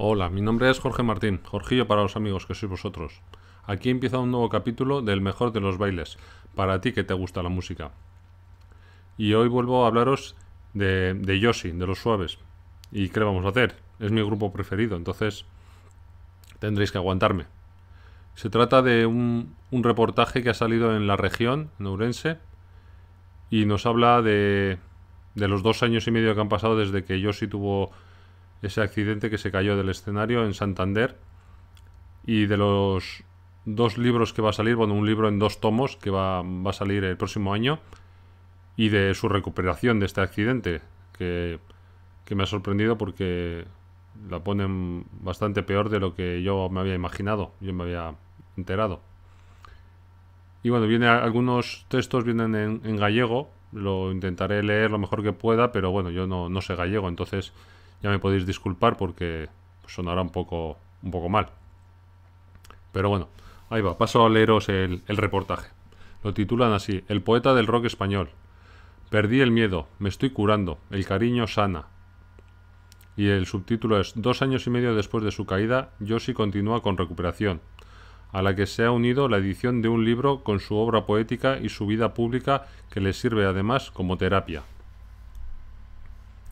Hola, mi nombre es Jorge Martín, Jorgillo para los amigos que sois vosotros. Aquí empieza un nuevo capítulo del mejor de los bailes, para ti que te gusta la música. Y hoy vuelvo a hablaros de, de Yoshi, de los suaves. ¿Y qué vamos a hacer? Es mi grupo preferido, entonces tendréis que aguantarme. Se trata de un, un reportaje que ha salido en la región, en y nos habla de, de los dos años y medio que han pasado desde que Yoshi tuvo ese accidente que se cayó del escenario en Santander. Y de los dos libros que va a salir, bueno, un libro en dos tomos que va, a salir el próximo año, y de su recuperación de este accidente, que, que me ha sorprendido porque la ponen bastante peor de lo que yo me había imaginado, yo me había enterado. Y bueno, vienen algunos textos vienen en, en, gallego, lo intentaré leer lo mejor que pueda, pero bueno, yo no sé gallego, entonces ya me podéis disculpar porque sonará un poco, un poco mal. Pero bueno, ahí va, paso a leeros el, el reportaje. Lo titulan así, El poeta del rock español. Perdí el miedo, me estoy curando, el cariño sana. Y el subtítulo es, Dos años y medio después de su caída, Yoshi continúa con recuperación, a la que se ha unido la edición de un libro con su obra poética y su vida pública que le sirve además como terapia.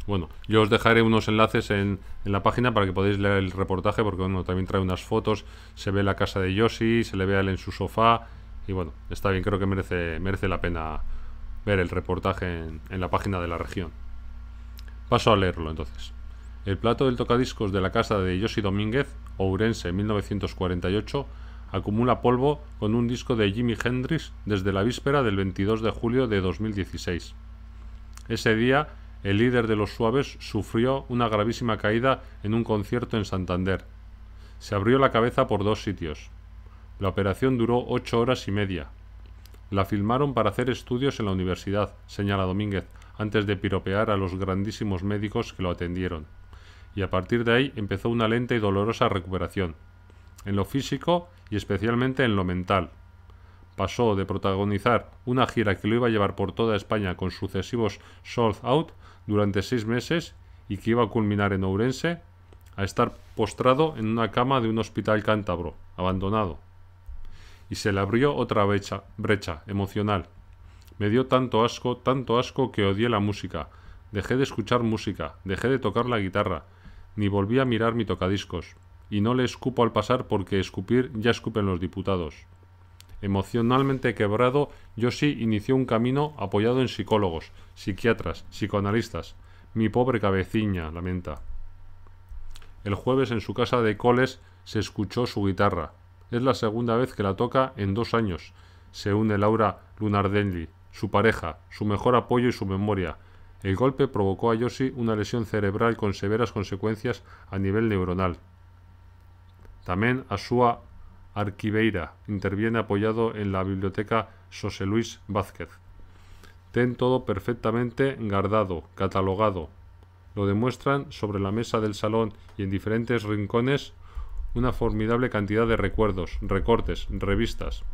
Bueno, yo os dejaré unos enlaces en, la página para que podáis leer el reportaje, porque bueno, también trae unas fotos, se ve la casa de Yoshi, se le ve a él en su sofá, y bueno, está bien, creo que merece, merece la pena ver el reportaje en, en la página de la región. Paso a leerlo entonces. El plato del tocadiscos de la casa de Yoshi Domínguez, Ourense 1948, acumula polvo con un disco de Jimi Hendrix desde la víspera del 22 de julio de 2016. Ese día el líder de los Suaves sufrió una gravísima caída en un concierto en Santander. Se abrió la cabeza por dos sitios. La operación duró ocho horas y media. La filmaron para hacer estudios en la universidad, señala Domínguez, antes de piropear a los grandísimos médicos que lo atendieron. Y a partir de ahí empezó una lenta y dolorosa recuperación, en lo físico y especialmente en lo mental. Pasó de protagonizar una gira que lo iba a llevar por toda España con sucesivos sold out durante seis meses y que iba a culminar en Ourense a estar postrado en una cama de un hospital cántabro, abandonado. Y se le abrió otra brecha, brecha emocional. Me dio tanto asco, tanto asco que odié la música. Dejé de escuchar música, dejé de tocar la guitarra, ni volví a mirar mi tocadiscos. Y no le escupo al pasar porque escupir ya escupen los diputados. Emocionalmente quebrado, Yoshi inició un camino apoyado en psicólogos, psiquiatras, psicoanalistas. Mi pobre cabecilla, lamenta. El jueves en su casa de Coles se escuchó su guitarra. Es la segunda vez que la toca en dos años. Se une Laura Lunardelli, su pareja, su mejor apoyo y su memoria. El golpe provocó a Yoshi una lesión cerebral con severas consecuencias a nivel neuronal. También a su Arquiveira interviene apoyado en la biblioteca José Luis Vázquez. Ten todo perfectamente guardado, catalogado. Lo demuestran sobre la mesa del salón y en diferentes rincones una formidable cantidad de recuerdos, recortes, revistas.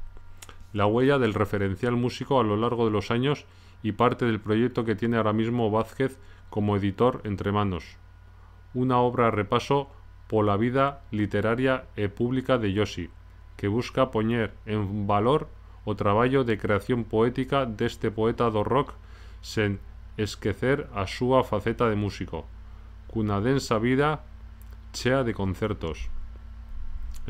La huella del referencial músico a lo largo de los años y parte del proyecto que tiene ahora mismo Vázquez como editor entre manos. Una obra a repaso por la vida literaria y pública de Yossi, que busca poner en valor o trabajo de creación poética de este poeta do rock sin esquecer a su faceta de músico, una densa vida chea de concertos.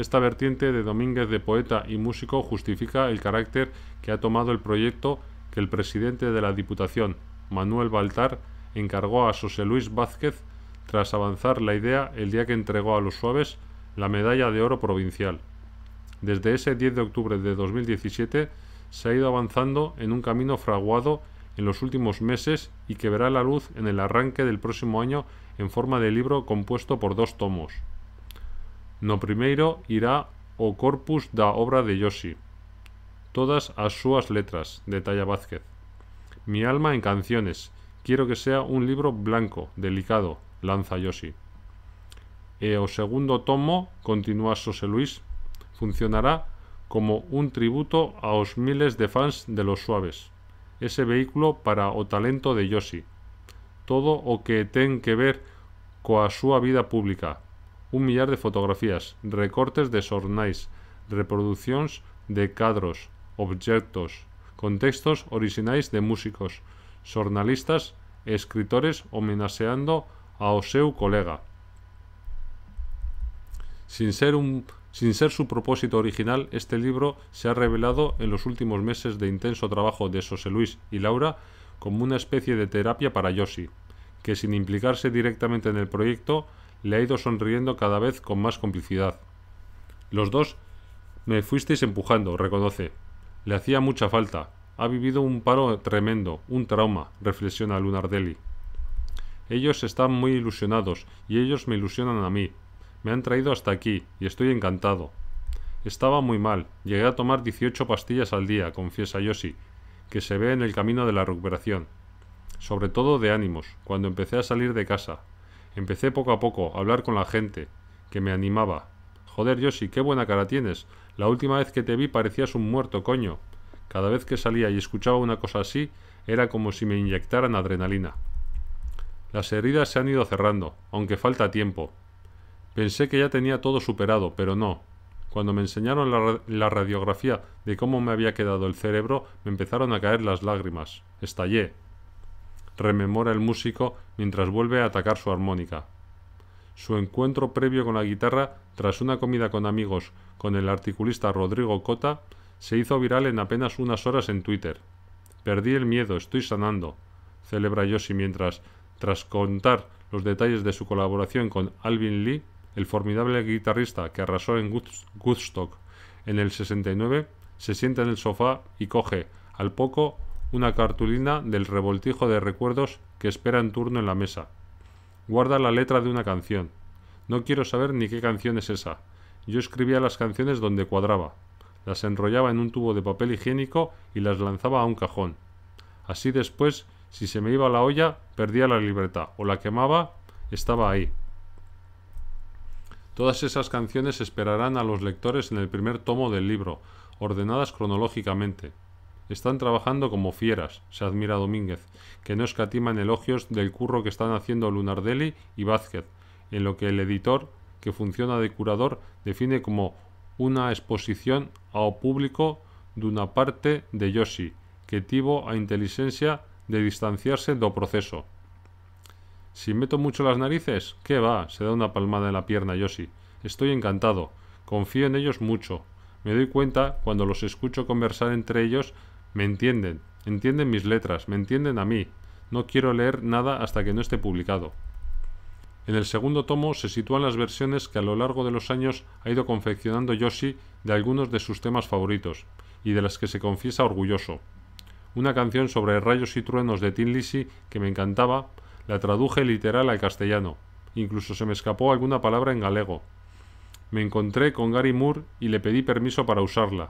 Esta vertiente de Domínguez de poeta y músico justifica el carácter que ha tomado el proyecto que el presidente de la Diputación, Manuel Baltar, encargó a José Luis Vázquez tras avanzar la idea el día que entregó a los suaves la medalla de oro provincial. Desde ese 10 de octubre de 2017 se ha ido avanzando en un camino fraguado en los últimos meses y que verá la luz en el arranque del próximo año en forma de libro compuesto por dos tomos. No primero irá o corpus da obra de Yoshi. Todas a suas letras, detalla Vázquez. Mi alma en canciones. Quiero que sea un libro blanco, delicado, lanza Yoshi. E o segundo tomo, continúa Sose Luis, funcionará como un tributo a los miles de fans de Los Suaves. Ese vehículo para o talento de Yoshi. Todo o que ten que ver con su vida pública. Un millar de fotografías, recortes de sornais, reproducciones de cadros, objetos, contextos orixinais de músicos, jornalistas, escritores homenaxeando a seu colega. Sin ser un sin ser su propósito original, este libro se ha revelado en los últimos meses de intenso trabajo de José Luis y Laura como una especie de terapia para Yoshi, que sin implicarse directamente en el proyecto, le ha ido sonriendo cada vez con más complicidad. Los dos me fuisteis empujando, reconoce. Le hacía mucha falta. Ha vivido un paro tremendo, un trauma, reflexiona Lunardelli. Ellos están muy ilusionados y ellos me ilusionan a mí, me han traído hasta aquí, y estoy encantado. Estaba muy mal. Llegué a tomar 18 pastillas al día, confiesa Yoshi, que se ve en el camino de la recuperación. Sobre todo de ánimos, cuando empecé a salir de casa. Empecé poco a poco a hablar con la gente, que me animaba. Joder, Yoshi, qué buena cara tienes. La última vez que te vi parecías un muerto, coño. Cada vez que salía y escuchaba una cosa así, era como si me inyectaran adrenalina. Las heridas se han ido cerrando, aunque falta tiempo, Pensé que ya tenía todo superado, pero no. Cuando me enseñaron la, radiografía de cómo me había quedado el cerebro, me empezaron a caer las lágrimas. Estallé. Rememora el músico mientras vuelve a atacar su armónica. Su encuentro previo con la guitarra, tras una comida con amigos con el articulista Rodrigo Cota, se hizo viral en apenas unas horas en Twitter. Perdí el miedo, estoy sanando, celebra Yoshi mientras, tras contar los detalles de su colaboración con Alvin Lee, el formidable guitarrista que arrasó en Woodstock en el 69, se sienta en el sofá y coge, al poco, una cartulina del revoltijo de recuerdos que espera en turno en la mesa. Guarda la letra de una canción. No quiero saber ni qué canción es esa. Yo escribía las canciones donde cuadraba. Las enrollaba en un tubo de papel higiénico y las lanzaba a un cajón. Así después, si se me iba la olla, perdía la libertad o la quemaba, estaba ahí, Todas esas canciones esperarán a los lectores en el primer tomo del libro, ordenadas cronológicamente. Están trabajando como fieras, se admira Domínguez, que no escatima en elogios del curro que están haciendo Lunardelli y Vázquez, en lo que el editor, que funciona de curador, define como una exposición o público una parte de Yoshi, que tivo a inteligencia de distanciarse do proceso. Si meto mucho las narices, ¿qué va? Se da una palmada en la pierna Yoshi. Estoy encantado. Confío en ellos mucho. Me doy cuenta cuando los escucho conversar entre ellos, me entienden. Entienden mis letras, me entienden a mí. No quiero leer nada hasta que no esté publicado. En el segundo tomo se sitúan las versiones que a lo largo de los años ha ido confeccionando Yoshi de algunos de sus temas favoritos, y de las que se confiesa orgulloso. Una canción sobre rayos y truenos de Tin Lisi que me encantaba, la traduje literal al castellano. Incluso se me escapó alguna palabra en galego. Me encontré con Gary Moore y le pedí permiso para usarla.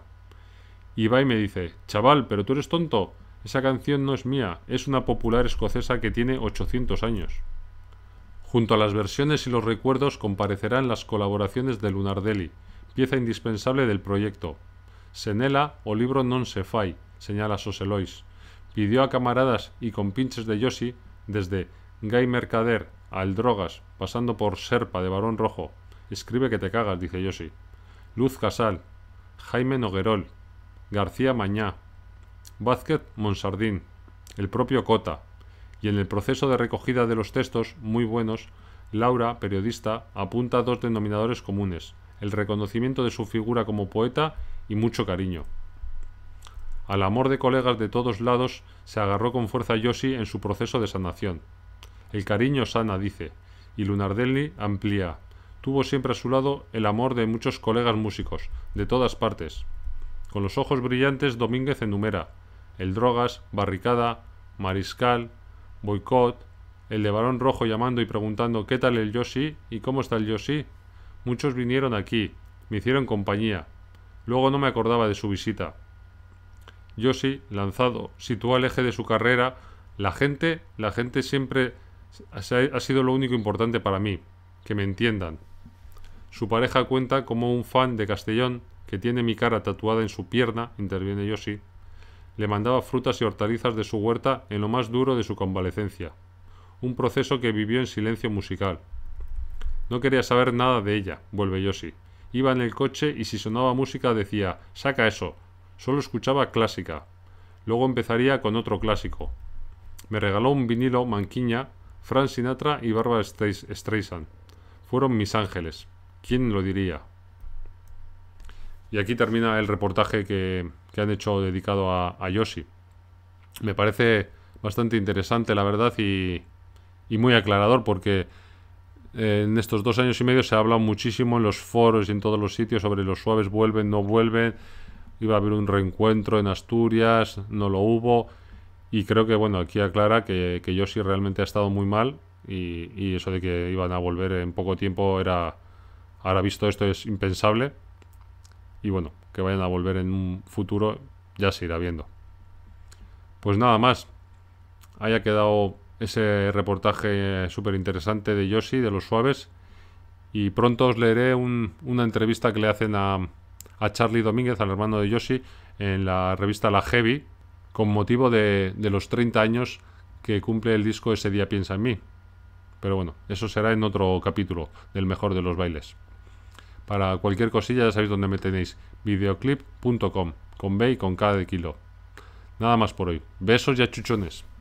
Y va y me dice, chaval, pero tú eres tonto. Esa canción no es mía, es una popular escocesa que tiene 800 años. Junto a las versiones y los recuerdos comparecerán las colaboraciones de Lunardelli, pieza indispensable del proyecto. Senela o libro non se fai, señala Soselois. Pidió a camaradas y compinches de Yossi, desde Gay Mercader, al Drogas, pasando por Serpa de Barón Rojo. Escribe que te cagas, dice Yossi. Luz Casal, Jaime Noguerol, García Mañá, Vázquez Monsardín, el propio Cota. Y en el proceso de recogida de los textos, muy buenos, Laura, periodista, apunta a dos denominadores comunes, el reconocimiento de su figura como poeta y mucho cariño. Al amor de colegas de todos lados se agarró con fuerza Yossi en su proceso de sanación. El cariño sana, dice. Y Lunardelli amplía. Tuvo siempre a su lado el amor de muchos colegas músicos, de todas partes. Con los ojos brillantes, Domínguez enumera. El Drogas, Barricada, Mariscal, Boicot, el de Barón Rojo llamando y preguntando qué tal el Yoshi y cómo está el Yoshi. Muchos vinieron aquí, me hicieron compañía. Luego no me acordaba de su visita. Yoshi, lanzado, situó al eje de su carrera la gente, la gente siempre ha sido lo único importante para mí, que me entiendan. Su pareja cuenta como un fan de Castellón, que tiene mi cara tatuada en su pierna, interviene Yoshi, le mandaba frutas y hortalizas de su huerta en lo más duro de su convalecencia, un proceso que vivió en silencio musical. No quería saber nada de ella, vuelve Yoshi. Iba en el coche y si sonaba música decía, saca eso. Solo escuchaba clásica. Luego empezaría con otro clásico. Me regaló un vinilo manquiña Frank Sinatra y Barbara Streisand. Fueron mis ángeles. ¿Quién lo diría? Y aquí termina el reportaje que, que han hecho dedicado a, Yoshi. Me parece bastante interesante, la verdad, y, muy aclarador porque eh, en estos dos años y medio se ha hablado muchísimo en los foros y en todos los sitios sobre los suaves vuelven, no vuelven, iba a haber un reencuentro en Asturias, no lo hubo y creo que, bueno, aquí aclara que, que Yoshi realmente ha estado muy mal y, eso de que iban a volver en poco tiempo era... Ahora visto esto es impensable. Y bueno, que vayan a volver en un futuro ya se irá viendo. Pues nada más. Haya quedado ese reportaje eh, súper interesante de Yoshi, de los suaves. Y pronto os leeré un, una entrevista que le hacen a, a Charlie Domínguez, al hermano de Yoshi, en la revista La Heavy, con motivo de, los 30 años que cumple el disco Ese día piensa en mí. Pero bueno, eso será en otro capítulo del mejor de los bailes. Para cualquier cosilla ya sabéis dónde me tenéis, videoclip.com, con B y con K de kilo. Nada más por hoy. Besos y achuchones.